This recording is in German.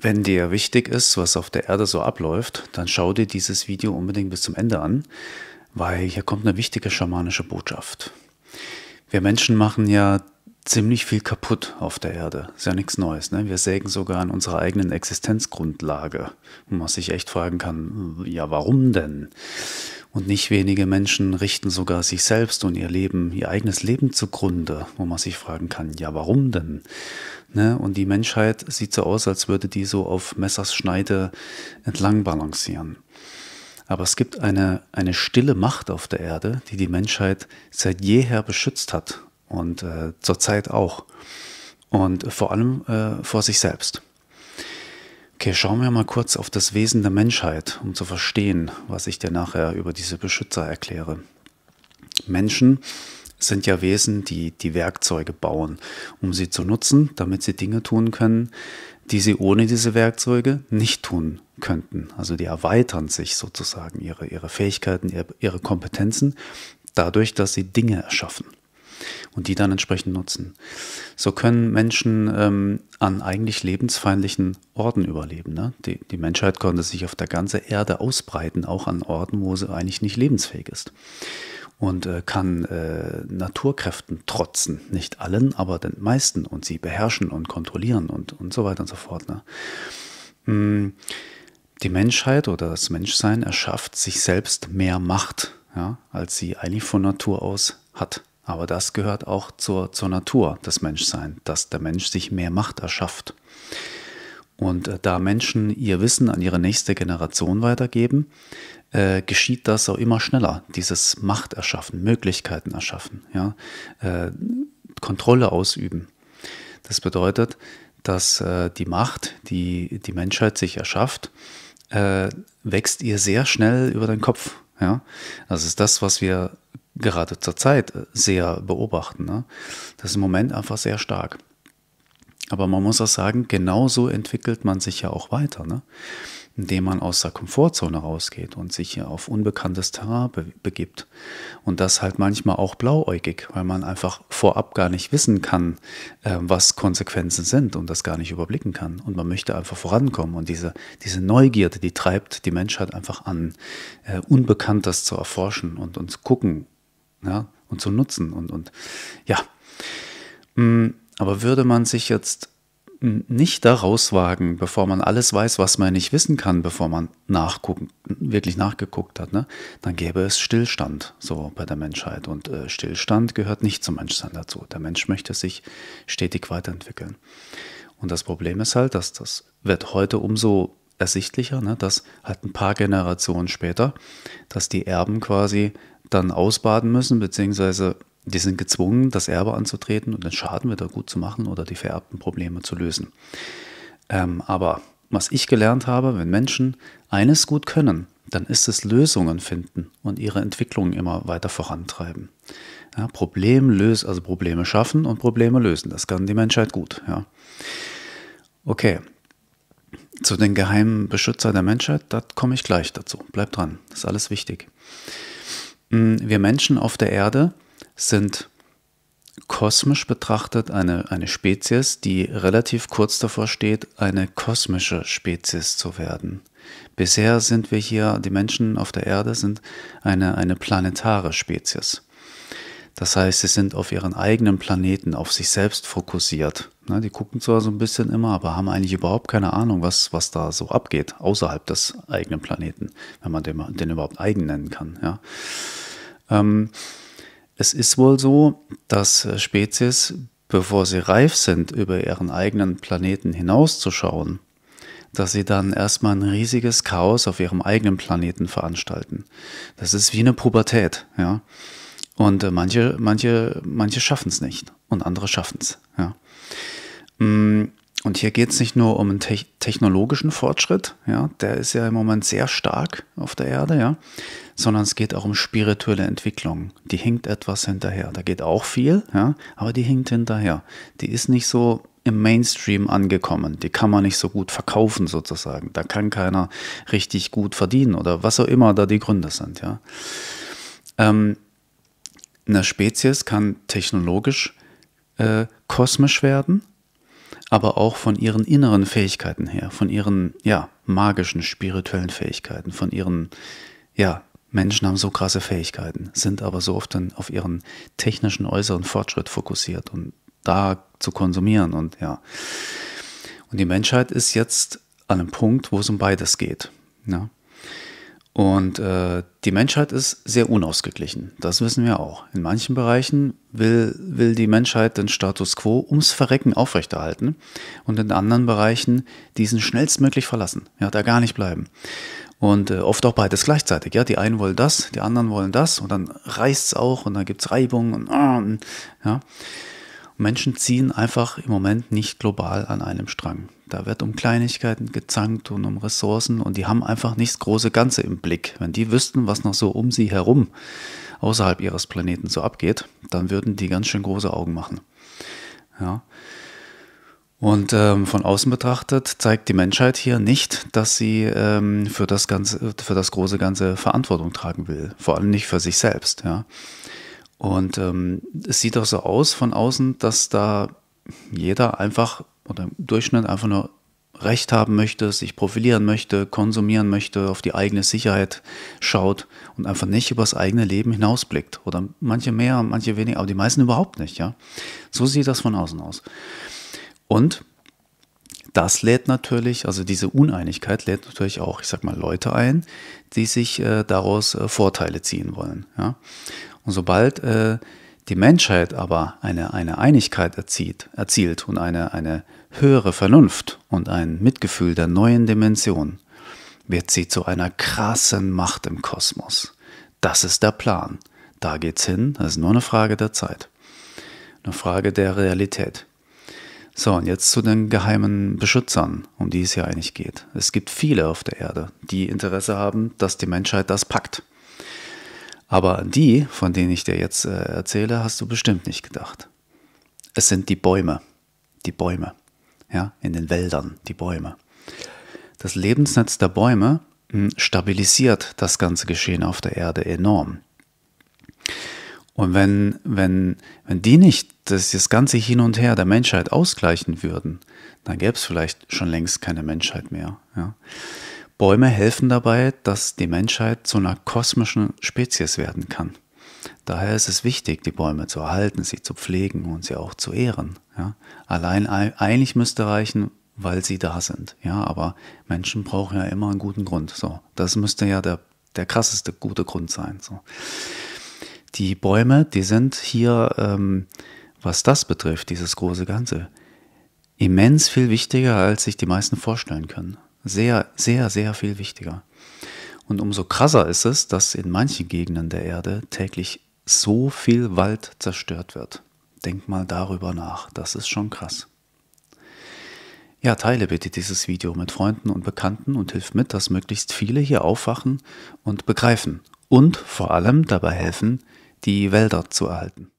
Wenn dir wichtig ist, was auf der Erde so abläuft, dann schau dir dieses Video unbedingt bis zum Ende an, weil hier kommt eine wichtige schamanische Botschaft. Wir Menschen machen ja ziemlich viel kaputt auf der Erde. Ist ja nichts Neues. Ne? Wir sägen sogar an unserer eigenen Existenzgrundlage, wo man sich echt fragen kann, ja warum denn? Und nicht wenige Menschen richten sogar sich selbst und ihr Leben, ihr eigenes Leben zugrunde, wo man sich fragen kann, ja, warum denn? Ne? Und die Menschheit sieht so aus, als würde die so auf Messers Schneide entlang balancieren. Aber es gibt eine, eine stille Macht auf der Erde, die die Menschheit seit jeher beschützt hat und äh, zurzeit auch. Und vor allem äh, vor sich selbst. Okay, schauen wir mal kurz auf das Wesen der Menschheit, um zu verstehen, was ich dir nachher über diese Beschützer erkläre. Menschen sind ja Wesen, die die Werkzeuge bauen, um sie zu nutzen, damit sie Dinge tun können, die sie ohne diese Werkzeuge nicht tun könnten. Also die erweitern sich sozusagen ihre, ihre Fähigkeiten, ihre, ihre Kompetenzen dadurch, dass sie Dinge erschaffen und die dann entsprechend nutzen. So können Menschen ähm, an eigentlich lebensfeindlichen Orten überleben. Ne? Die, die Menschheit konnte sich auf der ganzen Erde ausbreiten, auch an Orten, wo sie eigentlich nicht lebensfähig ist und äh, kann äh, Naturkräften trotzen. Nicht allen, aber den meisten und sie beherrschen und kontrollieren und, und so weiter und so fort. Ne? Hm. Die Menschheit oder das Menschsein erschafft sich selbst mehr Macht, ja, als sie eigentlich von Natur aus hat. Aber das gehört auch zur, zur Natur des Menschseins, dass der Mensch sich mehr Macht erschafft. Und äh, da Menschen ihr Wissen an ihre nächste Generation weitergeben, äh, geschieht das auch immer schneller. Dieses Macht erschaffen, Möglichkeiten erschaffen, ja? Äh, Kontrolle ausüben. Das bedeutet, dass äh, die Macht, die die Menschheit sich erschafft, äh, wächst ihr sehr schnell über den Kopf. Ja? Das ist das, was wir gerade zur Zeit äh, sehr beobachten. Ne? Das ist im Moment einfach sehr stark. Aber man muss auch sagen, genauso entwickelt man sich ja auch weiter, ne? indem man aus der Komfortzone rausgeht und sich hier auf unbekanntes Terrain be begibt. Und das halt manchmal auch blauäugig, weil man einfach vorab gar nicht wissen kann, äh, was Konsequenzen sind und das gar nicht überblicken kann. Und man möchte einfach vorankommen. Und diese, diese Neugierde, die treibt die Menschheit einfach an, äh, Unbekanntes zu erforschen und uns gucken ja, und zu nutzen und, und ja. Mm, aber würde man sich jetzt nicht daraus wagen, bevor man alles weiß, was man nicht wissen kann, bevor man nachgucken, wirklich nachgeguckt hat, ne, dann gäbe es Stillstand so bei der Menschheit. Und äh, Stillstand gehört nicht zum Menschsein dazu. Der Mensch möchte sich stetig weiterentwickeln. Und das Problem ist halt, dass das wird heute umso ersichtlicher, ne, dass halt ein paar Generationen später, dass die Erben quasi dann ausbaden müssen, beziehungsweise die sind gezwungen, das Erbe anzutreten und den Schaden wieder gut zu machen oder die vererbten Probleme zu lösen. Ähm, aber was ich gelernt habe, wenn Menschen eines gut können, dann ist es Lösungen finden und ihre Entwicklung immer weiter vorantreiben. Ja, Problem lösen, also Probleme schaffen und Probleme lösen, das kann die Menschheit gut. Ja. Okay, zu den geheimen Beschützer der Menschheit, da komme ich gleich dazu. Bleibt dran, das ist alles wichtig. Mm, wir Menschen auf der Erde sind kosmisch betrachtet eine, eine Spezies, die relativ kurz davor steht, eine kosmische Spezies zu werden. Bisher sind wir hier, die Menschen auf der Erde sind eine, eine planetare Spezies. Das heißt, sie sind auf ihren eigenen Planeten, auf sich selbst fokussiert. Ne, die gucken zwar so ein bisschen immer, aber haben eigentlich überhaupt keine Ahnung, was, was da so abgeht, außerhalb des eigenen Planeten, wenn man den, den überhaupt eigen nennen kann. Ja. Ähm, es ist wohl so, dass äh, Spezies, bevor sie reif sind, über ihren eigenen Planeten hinauszuschauen, dass sie dann erstmal ein riesiges Chaos auf ihrem eigenen Planeten veranstalten. Das ist wie eine Pubertät, ja. Und äh, manche, manche, manche schaffen es nicht und andere schaffen es, ja. Und hier geht es nicht nur um einen te technologischen Fortschritt, ja, der ist ja im Moment sehr stark auf der Erde, ja, sondern es geht auch um spirituelle Entwicklung. Die hinkt etwas hinterher. Da geht auch viel, ja, aber die hinkt hinterher. Die ist nicht so im Mainstream angekommen. Die kann man nicht so gut verkaufen sozusagen. Da kann keiner richtig gut verdienen oder was auch immer da die Gründe sind. Ja. Ähm, eine Spezies kann technologisch äh, kosmisch werden aber auch von ihren inneren Fähigkeiten her, von ihren ja, magischen, spirituellen Fähigkeiten, von ihren, ja, Menschen haben so krasse Fähigkeiten, sind aber so oft dann auf ihren technischen äußeren Fortschritt fokussiert und da zu konsumieren und ja. Und die Menschheit ist jetzt an einem Punkt, wo es um beides geht. Ja? Ne? Und äh, die Menschheit ist sehr unausgeglichen. Das wissen wir auch. In manchen Bereichen will, will die Menschheit den Status quo ums Verrecken aufrechterhalten und in anderen Bereichen diesen schnellstmöglich verlassen. Ja, da gar nicht bleiben. Und äh, oft auch beides gleichzeitig. Ja, die einen wollen das, die anderen wollen das und dann reißt's auch und dann gibt's Reibung und ah, ja. Menschen ziehen einfach im Moment nicht global an einem Strang. Da wird um Kleinigkeiten gezankt und um Ressourcen und die haben einfach nicht das große Ganze im Blick. Wenn die wüssten, was noch so um sie herum außerhalb ihres Planeten so abgeht, dann würden die ganz schön große Augen machen. Ja. Und ähm, von außen betrachtet zeigt die Menschheit hier nicht, dass sie ähm, für, das ganze, für das große Ganze Verantwortung tragen will. Vor allem nicht für sich selbst. Ja. Und ähm, es sieht auch so aus von außen, dass da jeder einfach oder im Durchschnitt einfach nur Recht haben möchte, sich profilieren möchte, konsumieren möchte, auf die eigene Sicherheit schaut und einfach nicht über das eigene Leben hinausblickt. Oder manche mehr, manche weniger, aber die meisten überhaupt nicht. Ja? So sieht das von außen aus. Und das lädt natürlich, also diese Uneinigkeit lädt natürlich auch, ich sag mal, Leute ein, die sich äh, daraus äh, Vorteile ziehen wollen. Ja? Und sobald äh, die Menschheit aber eine, eine Einigkeit erzielt, erzielt und eine, eine höhere Vernunft und ein Mitgefühl der neuen Dimension, wird sie zu einer krassen Macht im Kosmos. Das ist der Plan. Da geht's hin, das ist nur eine Frage der Zeit. Eine Frage der Realität. So, und jetzt zu den geheimen Beschützern, um die es hier eigentlich geht. Es gibt viele auf der Erde, die Interesse haben, dass die Menschheit das packt. Aber an die, von denen ich dir jetzt äh, erzähle, hast du bestimmt nicht gedacht. Es sind die Bäume, die Bäume, ja, in den Wäldern, die Bäume. Das Lebensnetz der Bäume hm, stabilisiert das ganze Geschehen auf der Erde enorm. Und wenn, wenn, wenn die nicht das, das ganze Hin und Her der Menschheit ausgleichen würden, dann gäbe es vielleicht schon längst keine Menschheit mehr. Ja. Bäume helfen dabei, dass die Menschheit zu einer kosmischen Spezies werden kann. Daher ist es wichtig, die Bäume zu erhalten, sie zu pflegen und sie auch zu ehren. Ja? Allein eigentlich müsste reichen, weil sie da sind. Ja, aber Menschen brauchen ja immer einen guten Grund. So, das müsste ja der, der krasseste gute Grund sein. So. Die Bäume, die sind hier, ähm, was das betrifft, dieses große Ganze, immens viel wichtiger, als sich die meisten vorstellen können. Sehr, sehr, sehr viel wichtiger. Und umso krasser ist es, dass in manchen Gegenden der Erde täglich so viel Wald zerstört wird. Denk mal darüber nach, das ist schon krass. Ja, teile bitte dieses Video mit Freunden und Bekannten und hilf mit, dass möglichst viele hier aufwachen und begreifen und vor allem dabei helfen, die Wälder zu erhalten.